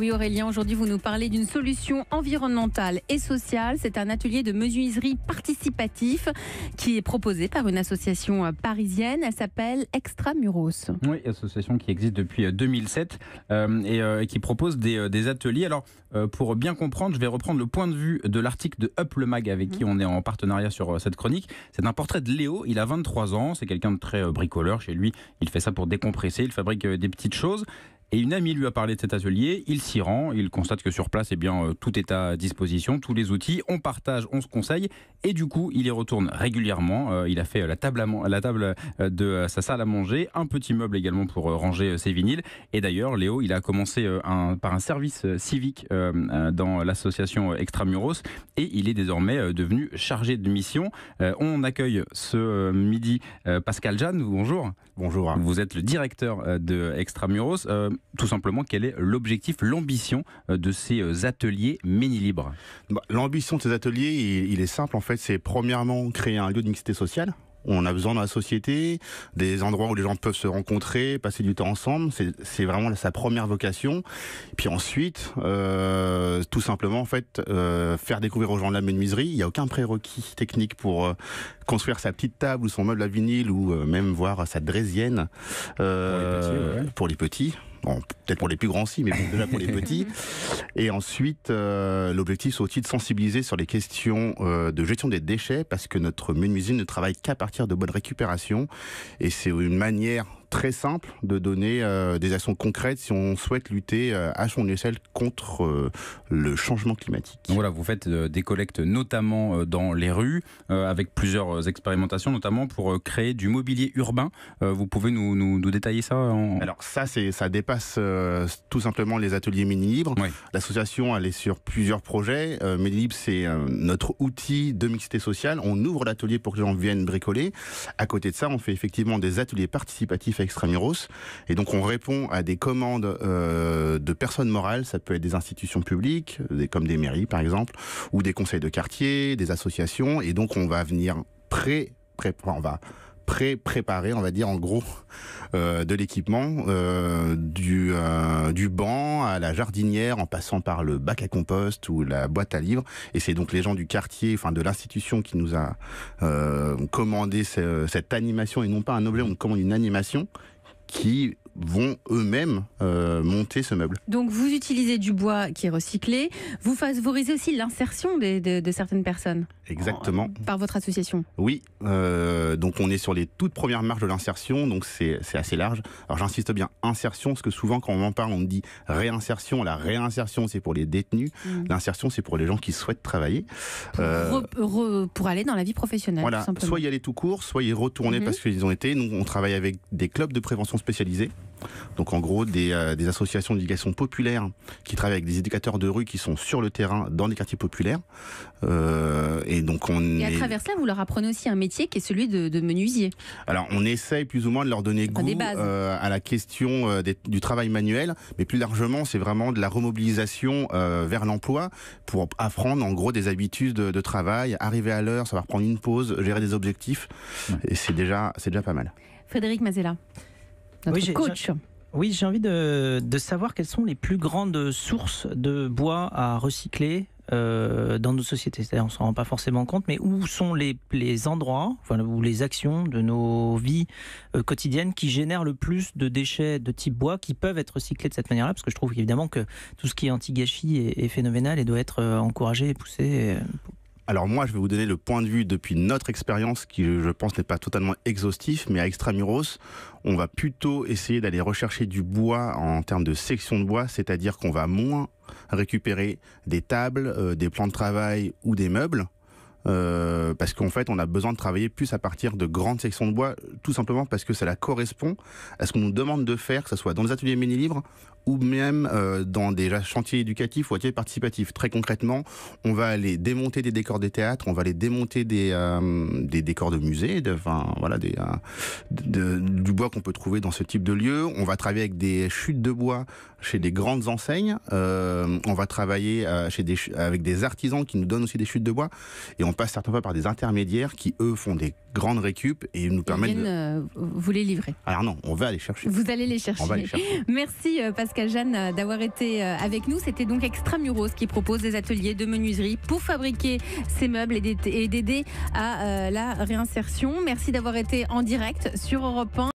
Oui Aurélien, aujourd'hui vous nous parlez d'une solution environnementale et sociale. C'est un atelier de menuiserie participatif qui est proposé par une association euh, parisienne. Elle s'appelle Extramuros. Oui, association qui existe depuis 2007 euh, euh, et qui propose des, ateliers. Alors pour bien comprendre, je vais reprendre le point de vue de l'article de Up le Mag avec qui mhm. on est en partenariat sur cette chronique. C'est un portrait de Léo, il a 23 ans, c'est quelqu'un de très bricoleur chez lui. Il fait ça pour décompresser, il fabrique des petites choses. Et une amie lui a parlé de cet atelier. Il s'y rend. Il constate que sur place, eh bien, euh, tout est à disposition, tous les outils. On partage, on se conseille. Et du coup, il y retourne régulièrement. Euh, il a fait euh, la table, la table de sa salle à manger, un petit meuble également pour ranger ses vinyles. Et d'ailleurs, Léo, il a commencé un, par un service civique dans l'association Extramuros et il est désormais devenu chargé de mission. On accueille ce midi Pascal Jeanne. Bonjour. Bonjour. Vous êtes le directeur de Extramuros tout simplement quel est l'objectif, l'ambition euh, de ces euh, ateliers mini-libres bah, L'ambition de ces ateliers, il, est simple en fait, c'est premièrement créer un lieu de mixité sociale, on a besoin dans la société, des endroits où les gens peuvent se rencontrer, passer du temps ensemble. C'est vraiment sa première vocation. Puis ensuite, euh, tout simplement, en fait, faire découvrir aux gens de la menuiserie. Il n'y a aucun prérequis technique pour construire sa petite table ou son meuble à vinyle ou même voir sa draisienne Pour les petits. Bon, peut-être pour les plus grands si, mais déjà pour les petits. Et ensuite, euh, l'objectif c'est aussi de sensibiliser sur les questions euh, de gestion des déchets, parce que notre menu ne travaille qu'à partir de bonnes récupérations. Et c'est une manière très simple de donner euh, des actions concrètes si on souhaite lutter euh, à son échelle contre euh, le changement climatique. voilà, vous faites des collectes notamment dans les rues, avec plusieurs expérimentations, notamment pour créer du mobilier urbain. vous pouvez nous, nous, détailler ça en... Alors ça, ça dépasse tout simplement les ateliers Mini Libre. L'association, elle est sur plusieurs projets. Mini Libre, c'est notre outil de mixité sociale. On ouvre l'atelier pour que les gens viennent bricoler. À côté de ça, on fait effectivement des ateliers participatifs extramuros. Et donc on répond à des commandes euh, de personnes morales, ça peut être des institutions publiques, comme des mairies par exemple, ou des conseils de quartier, des associations. Et donc on va venir pré, pré on va pré-préparé, on va dire en gros, euh, de l'équipement, euh, du, euh, du banc à la jardinière, en passant par le bac à compost ou la boîte à livres. Et c'est donc les gens du quartier, enfin de l'institution qui nous a commandé cette animation, et non pas un objet, on commande une animation qui vont eux-mêmes euh, monter ce meuble. Donc vous utilisez du bois qui est recyclé, vous favorisez aussi l'insertion de, certaines personnes. Exactement. Oh. par votre association. Oui, euh, donc on est sur les toutes premières marges de l'insertion, donc c'est assez large. Alors j'insiste bien, insertion, parce que souvent quand on en parle, on dit réinsertion. La réinsertion, c'est pour les détenus, mm. l'insertion, c'est pour les gens qui souhaitent travailler. Pour, euh, pour aller dans la vie professionnelle. Voilà, soit y aller tout court, soit y retourner mm-hmm. parce qu'ils ont été. Nous, on travaille avec des clubs de prévention spécialisés, Donc en gros euh, des, associations d'éducation populaire qui travaillent avec des éducateurs de rue qui sont sur le terrain dans des quartiers populaires. Euh, et donc on et à travers ça vous leur apprenez aussi un métier qui est celui de, menuisier. Alors on essaye plus ou moins de leur donner goût euh, à la question du travail manuel, mais plus largement c'est vraiment de la remobilisation vers l'emploi pour apprendre en gros des habitudes de, travail, arriver à l'heure, savoir prendre une pause, gérer des objectifs. Et c'est déjà c'est déjà pas mal. Frédéric Mazella oui, coach. Oui, j'ai envie de, savoir quelles sont les plus grandes sources de bois à recycler euh, dans nos sociétés. on ne s'en rend pas forcément compte, mais où sont les, endroits ou les actions de nos vies euh, quotidiennes qui génèrent le plus de déchets de type bois qui peuvent être recyclés de cette manière-là Parce que je trouve évidemment que tout ce qui est anti-gâchis est, phénoménal et doit être euh, encouragé et poussé. Alors moi, je vais vous donner le point de vue depuis notre expérience, qui je pense n'est pas totalement exhaustif, mais à Extramuros, on va plutôt essayer d'aller rechercher du bois en termes de section de bois, c'est-à-dire qu'on va moins récupérer des tables, euh, des plans de travail ou des meubles euh, parce qu'en fait, on a besoin de travailler plus à partir de grandes sections de bois, tout simplement parce que cela correspond à ce qu'on nous demande de faire, que ce soit dans les ateliers mini livres ou même euh, dans des chantiers éducatifs ou ateliers participatifs. Très concrètement, on va aller démonter des décors des théâtres, on va aller démonter des, euh, des décors de musées, de, enfin, voilà, des, de, du bois qu'on peut trouver dans ce type de lieu. On va travailler avec des chutes de bois chez des grandes enseignes. on va travailler chez des, avec des artisans qui nous donnent aussi des chutes de bois. Et on on passe certains par des intermédiaires qui, eux, font des grandes récup et nous permettent. de... Euh, vous les livrez. Alors non, on va aller chercher. Vous allez les chercher. On va les chercher. Merci euh, Pascal Jeanne euh, d'avoir été avec nous. C'était donc Extramuros qui propose des ateliers de menuiserie pour fabriquer ces meubles et d'aider à la réinsertion. Merci d'avoir été en direct sur Europe 1.